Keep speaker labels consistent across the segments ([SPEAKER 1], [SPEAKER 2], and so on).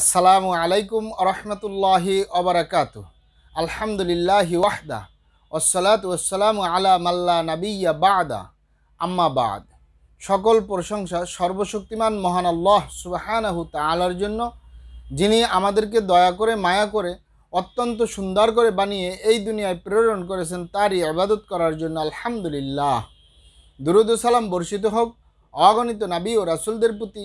[SPEAKER 1] আসসালামু আলাইকুম আরহামতুল্লাহি অবরাকাত আলহামদুলিল্লাহি ওয়াহদা ওসলাত ওসালাম আলা মাল্লা নাবিয়া বাদা আম্মা বাদ সকল প্রশংসা সর্বশক্তিমান মহান আল্লাহ সুবাহানাহু আলার জন্য যিনি আমাদেরকে দয়া করে মায়া করে অত্যন্ত সুন্দর করে বানিয়ে এই দুনিয়ায় প্রেরণ করেছেন তারই আবাদত করার জন্য আলহামদুলিল্লাহ দুরুদ সালাম বর্ষিত হোক অগণিত নাবি ও রাসুলদের প্রতি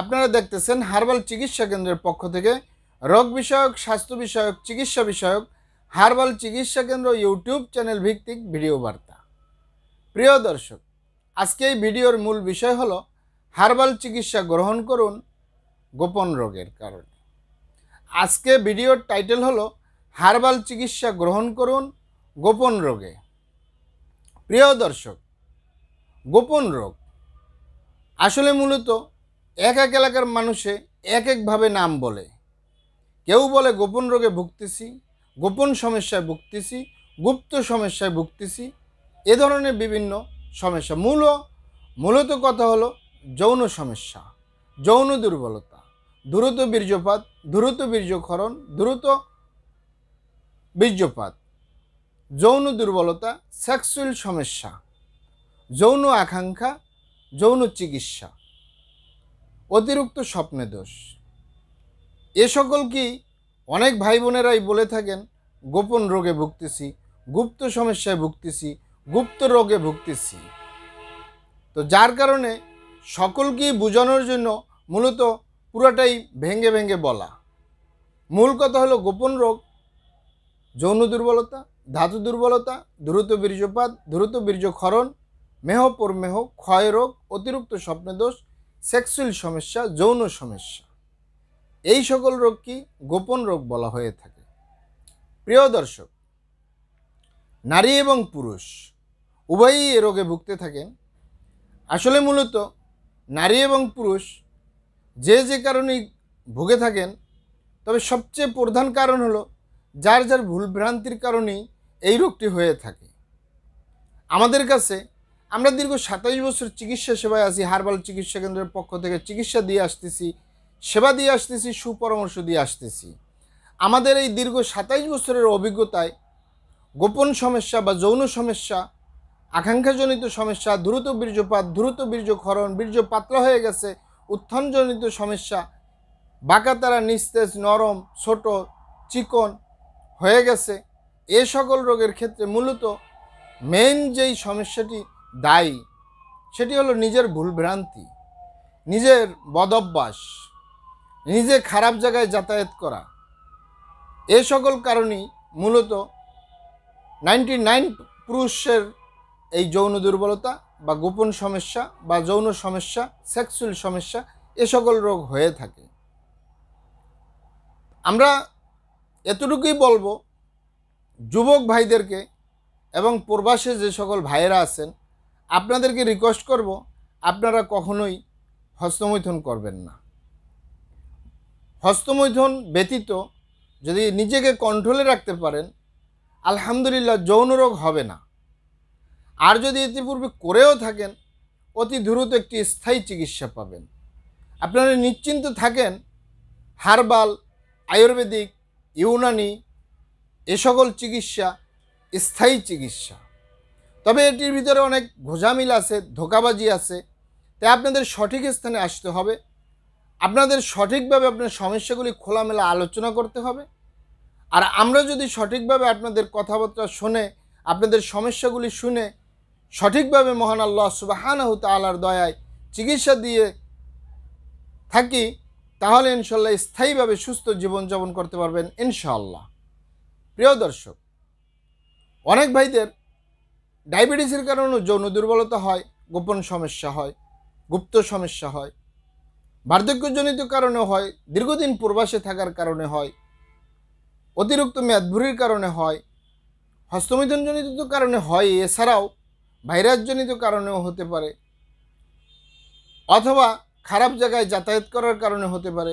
[SPEAKER 1] আপনারা দেখতেছেন হার্বাল চিকিৎসা কেন্দ্রের পক্ষ থেকে রোগ বিষয়ক স্বাস্থ্য বিষয়ক চিকিৎসা বিষয়ক হার্বাল চিকিৎসা কেন্দ্র ইউটিউব চ্যানেল ভিত্তিক ভিডিও বার্তা প্রিয় দর্শক আজকে এই ভিডিওর মূল বিষয় হলো হার্বাল চিকিৎসা গ্রহণ করুন গোপন রোগের কারণে আজকে ভিডিওর টাইটেল হলো হার্বাল চিকিৎসা গ্রহণ করুন গোপন রোগে প্রিয় দর্শক গোপন রোগ আসলে মূলত এক এক এলাকার মানুষে এক একভাবে নাম বলে কেউ বলে গোপন রোগে ভুগতেছি গোপন সমস্যায় ভুগতেছি গুপ্ত সমস্যায় ভুগতেছি এ ধরনের বিভিন্ন সমস্যা মূল মূলত কথা হলো যৌন সমস্যা যৌন দুর্বলতা দ্রুত বীর্যপাত দ্রুত বীর্যক্ষরণ দ্রুত বীর্যপাত যৌন দুর্বলতা সেক্সুয়াল সমস্যা যৌন আকাঙ্ক্ষা যৌন চিকিৎসা অতিরিক্ত স্বপ্নে দোষ এ সকল কি অনেক ভাই বোনেরাই বলে থাকেন গোপন রোগে ভুগতেছি গুপ্ত সমস্যায় ভুগতেছি গুপ্ত রোগে ভুগতেছি তো যার কারণে সকলকেই বোঝানোর জন্য মূলত পুরাটাই ভেঙে ভেঙে বলা মূল কথা হলো গোপন রোগ যৌন দুর্বলতা ধাতু দুর্বলতা দ্রুত বীর্যপাত দ্রুত বীর্যক্ষরণ মেহ পরমেহ ক্ষয় রোগ অতিরিক্ত স্বপ্নদোষ সেক্সুয়াল সমস্যা যৌন সমস্যা এই সকল রোগকে গোপন রোগ বলা হয়ে থাকে প্রিয় দর্শক নারী এবং পুরুষ উভয়ই এ রোগে ভুগতে থাকেন আসলে মূলত নারী এবং পুরুষ যে যে কারণেই ভুগে থাকেন তবে সবচেয়ে প্রধান কারণ হল যার যার ভুলভ্রান্তির কারণেই এই রোগটি হয়ে থাকে আমাদের কাছে আমরা দীর্ঘ সাতাইশ বছর চিকিৎসা সেবায় আছি হারবাল চিকিৎসা কেন্দ্রের পক্ষ থেকে চিকিৎসা দিয়ে আসতেছি সেবা দিয়ে আসতেছি সুপরামর্শ দিয়ে আসতেছি আমাদের এই দীর্ঘ সাতাইশ বছরের অভিজ্ঞতায় গোপন সমস্যা বা যৌন সমস্যা আকাঙ্ক্ষাজনিত সমস্যা দ্রুত বীর্যপাত দ্রুত বীর্যক্ষরণ বীর্য পাতলা হয়ে গেছে উত্থানজনিত সমস্যা বাঁকা তারা নিস্তেজ নরম ছোট চিকন হয়ে গেছে এ সকল রোগের ক্ষেত্রে মূলত মেন যেই সমস্যাটি দায়ী সেটি হলো নিজের ভুলভ্রান্তি নিজের বদভ্যাস নিজে খারাপ জায়গায় যাতায়াত করা এ সকল কারণেই মূলত নাইনটি নাইন পুরুষের এই যৌন দুর্বলতা বা গোপন সমস্যা বা যৌন সমস্যা সেক্সুয়াল সমস্যা এ সকল রোগ হয়ে থাকে আমরা এতটুকুই বলবো যুবক ভাইদেরকে এবং প্রবাসে যে সকল ভাইয়েরা আছেন আপনাদেরকে রিকোয়েস্ট করব আপনারা কখনোই হস্তমৈথুন করবেন না হস্তমৈথুন ব্যতীত যদি নিজেকে কন্ট্রোলে রাখতে পারেন আলহামদুলিল্লাহ যৌন রোগ হবে না আর যদি ইতিপূর্বে করেও থাকেন অতি দ্রুত একটি স্থায়ী চিকিৎসা পাবেন আপনারা নিশ্চিন্ত থাকেন হারবাল আয়ুর্বেদিক ইউনানি এ সকল চিকিৎসা স্থায়ী চিকিৎসা তবে এটির ভিতরে অনেক ঘোঝামিল আছে ধোকাবাজি আছে তাই আপনাদের সঠিক স্থানে আসতে হবে আপনাদের সঠিকভাবে আপনার সমস্যাগুলি খোলামেলা আলোচনা করতে হবে আর আমরা যদি সঠিকভাবে আপনাদের কথাবার্তা শুনে আপনাদের সমস্যাগুলি শুনে সঠিকভাবে মহান আল্লাহ সুবাহানাহু আলার দয়ায় চিকিৎসা দিয়ে থাকি তাহলে ইনশাল্লাহ স্থায়ীভাবে সুস্থ জীবনযাপন করতে পারবেন ইনশাআল্লাহ প্রিয় দর্শক অনেক ভাইদের ডায়াবেটিসের কারণে যৌন দুর্বলতা হয় গোপন সমস্যা হয় গুপ্ত সমস্যা হয় বার্ধক্যজনিত কারণে হয় দীর্ঘদিন প্রবাসে থাকার কারণে হয় অতিরিক্ত মেদভুরির কারণে হয় হস্তমিথনজনিত কারণে হয় এছাড়াও ভাইরাসজনিত কারণেও হতে পারে অথবা খারাপ জায়গায় যাতায়াত করার কারণে হতে পারে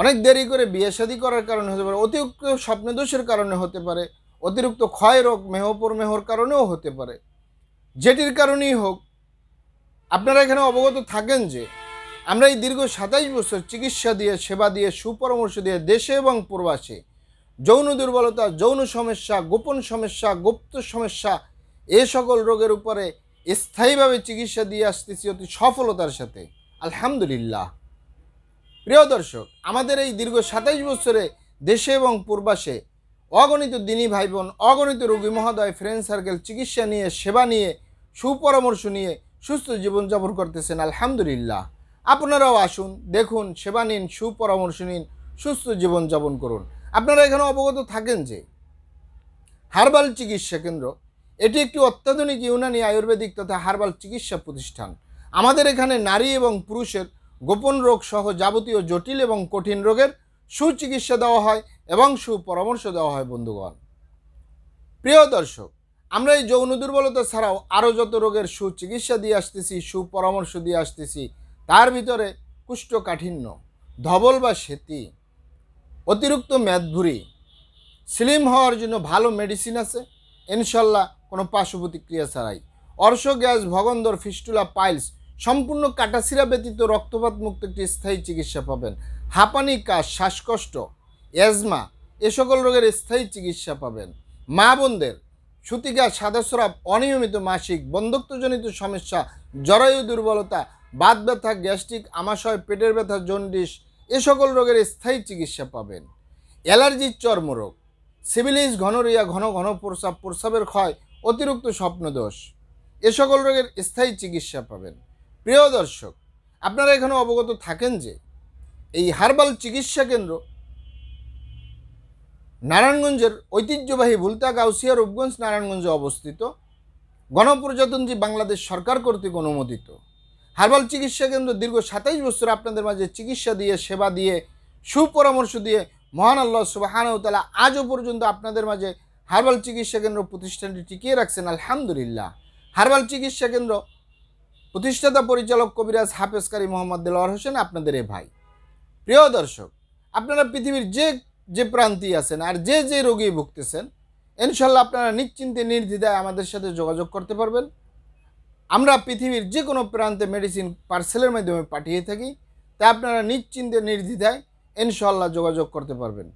[SPEAKER 1] অনেক দেরি করে বিয়ে শি করার কারণে হতে পারে অতিরিক্ত স্বপ্নদোষের কারণে হতে পারে অতিরিক্ত ক্ষয় রোগ মেহপর মেহর কারণেও হতে পারে যেটির কারণেই হোক আপনারা এখানে অবগত থাকেন যে আমরা এই দীর্ঘ সাতাইশ বছর চিকিৎসা দিয়ে সেবা দিয়ে সুপরামর্শ দিয়ে দেশে এবং প্রবাসে যৌন দুর্বলতা যৌন সমস্যা গোপন সমস্যা গুপ্ত সমস্যা এ সকল রোগের উপরে স্থায়ীভাবে চিকিৎসা দিয়ে আসতেছি অতি সফলতার সাথে আলহামদুলিল্লাহ প্রিয় দর্শক আমাদের এই দীর্ঘ সাতাইশ বছরে দেশে এবং প্রবাসে অগণিত দিনী ভাই বোন অগণিত রোগী মহোদয় ফ্রেন্ড সার্কেল চিকিৎসা নিয়ে সেবা নিয়ে সুপরামর্শ নিয়ে সুস্থ জীবনযাপন করতেছেন আলহামদুলিল্লাহ আপনারাও আসুন দেখুন সেবা নিন সুপরামর্শ নিন সুস্থ জীবনযাপন করুন আপনারা এখানে অবগত থাকেন যে হার্বাল চিকিৎসা কেন্দ্র এটি একটি অত্যাধুনিক ইউনানি আয়ুর্বেদিক তথা হার্বাল চিকিৎসা প্রতিষ্ঠান আমাদের এখানে নারী এবং পুরুষের গোপন রোগ সহ যাবতীয় জটিল এবং কঠিন রোগের সুচিকিৎসা দেওয়া হয় এবং সুপরামর্শ দেওয়া হয় বন্ধুগণ প্রিয় দর্শক আমরা এই যৌন দুর্বলতা ছাড়াও আরও যত রোগের সুচিকিৎসা দিয়ে আসতেছি সুপরামর্শ দিয়ে আসতেছি তার ভিতরে কুষ্ঠকাঠিন্য ধবল বা সেতি অতিরিক্ত মেদভুরি স্লিম হওয়ার জন্য ভালো মেডিসিন আছে ইনশাল্লাহ কোনো পার্শ্ব প্রতিক্রিয়া ছাড়াই অর্শ গ্যাস ভগন্দর ফিস্টুলা পাইলস সম্পূর্ণ কাটাসিরা ব্যতীত রক্তপাত মুক্ত একটি স্থায়ী চিকিৎসা পাবেন হাঁপানি কাজ শ্বাসকষ্ট এজমা এ সকল রোগের স্থায়ী চিকিৎসা পাবেন মা বোনদের সুতিকা সাদাস্রাব অনিয়মিত মাসিক বন্ধুত্বজনিত সমস্যা জরায়ু দুর্বলতা বাত ব্যথা গ্যাস্ট্রিক আমাশয় পেটের ব্যথা জন্ডিস এ সকল রোগের স্থায়ী চিকিৎসা পাবেন অ্যালার্জির চর্মরোগ সিভিলিস ঘনরিয়া ঘন ঘন প্রস্রাব প্রস্রাবের ক্ষয় অতিরিক্ত স্বপ্নদোষ এ সকল রোগের স্থায়ী চিকিৎসা পাবেন প্রিয় দর্শক আপনারা এখানে অবগত থাকেন যে এই হার্বাল চিকিৎসা কেন্দ্র নারায়ণগঞ্জের ঐতিহ্যবাহী ভুলতা গাউসিয়া রূপগঞ্জ নারায়ণগঞ্জে অবস্থিত গণপ্রজাতন্ত্রী বাংলাদেশ সরকার কর্তৃক অনুমোদিত হার্বাল চিকিৎসা কেন্দ্র দীর্ঘ সাতাইশ বছর আপনাদের মাঝে চিকিৎসা দিয়ে সেবা দিয়ে সুপরামর্শ দিয়ে মহান আল্লাহ সুবাহানতালা আজও পর্যন্ত আপনাদের মাঝে হার্বাল চিকিৎসা কেন্দ্র প্রতিষ্ঠানটি টিকিয়ে রাখছেন আলহামদুলিল্লাহ হার্বাল চিকিৎসা কেন্দ্র প্রতিষ্ঠাতা পরিচালক কবিরাজ হাফেজকারী মোহাম্মদ দেলোয়ার হোসেন আপনাদের এ ভাই প্রিয় দর্শক আপনারা পৃথিবীর যে যে প্রান্তি আছেন আর যে যে রোগী ভুগতেছেন ইনশাল্লাহ আপনারা নিশ্চিন্তে নির্দ্বিধায় আমাদের সাথে যোগাযোগ করতে পারবেন আমরা পৃথিবীর যে কোনো প্রান্তে মেডিসিন পার্সেলের মাধ্যমে পাঠিয়ে থাকি তা আপনারা নিশ্চিন্তে নির্দ্বিধায় ইনশাল্লাহ যোগাযোগ করতে পারবেন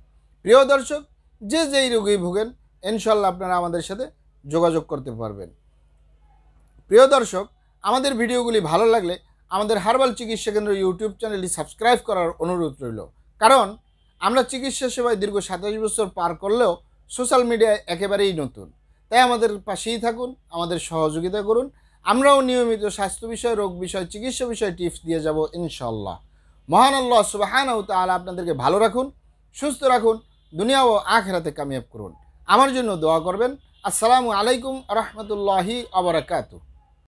[SPEAKER 1] প্রিয় দর্শক যে যেই রোগী ভোগেন ইনশাল্লাহ আপনারা আমাদের সাথে যোগাযোগ করতে পারবেন প্রিয় দর্শক আমাদের ভিডিওগুলি ভালো লাগলে আমাদের হারবাল চিকিৎসা কেন্দ্র ইউটিউব চ্যানেলটি সাবস্ক্রাইব করার অনুরোধ রইল কারণ আমরা চিকিৎসা সেবায় দীর্ঘ সাতাশ বছর পার করলেও সোশ্যাল মিডিয়া একেবারেই নতুন তাই আমাদের পাশেই থাকুন আমাদের সহযোগিতা করুন আমরাও নিয়মিত স্বাস্থ্য বিষয় রোগ বিষয় চিকিৎসা বিষয় টিপস দিয়ে যাব ইনশাল্লাহ মহান আল্লাহ সুবাহান তাহলে আপনাদেরকে ভালো রাখুন সুস্থ রাখুন দুনিয়াও আখেরাতে কামিয়াব করুন আমার জন্য দোয়া করবেন আসসালামু আলাইকুম রহমতুল্লাহি আবরাকাতু